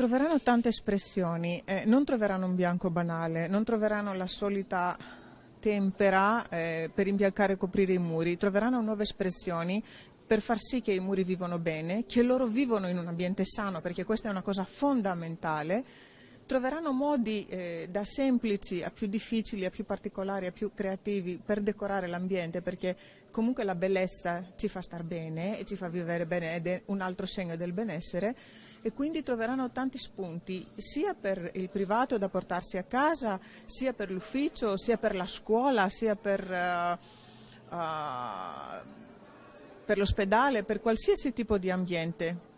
troveranno tante espressioni, eh, non troveranno un bianco banale, non troveranno la solita tempera eh, per imbiancare e coprire i muri, troveranno nuove espressioni per far sì che i muri vivano bene, che loro vivono in un ambiente sano, perché questa è una cosa fondamentale, troveranno modi eh, da semplici a più difficili, a più particolari, a più creativi per decorare l'ambiente perché comunque la bellezza ci fa star bene e ci fa vivere bene ed è un altro segno del benessere e quindi troveranno tanti spunti sia per il privato da portarsi a casa, sia per l'ufficio, sia per la scuola, sia per... Uh, uh, per l'ospedale, per qualsiasi tipo di ambiente.